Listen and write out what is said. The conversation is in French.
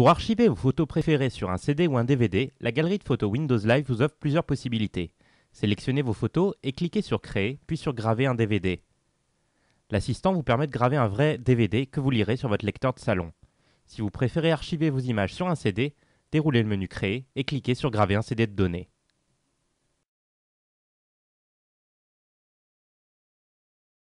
Pour archiver vos photos préférées sur un CD ou un DVD, la galerie de photos Windows Live vous offre plusieurs possibilités. Sélectionnez vos photos et cliquez sur Créer, puis sur Graver un DVD. L'assistant vous permet de graver un vrai DVD que vous lirez sur votre lecteur de salon. Si vous préférez archiver vos images sur un CD, déroulez le menu Créer et cliquez sur Graver un CD de données.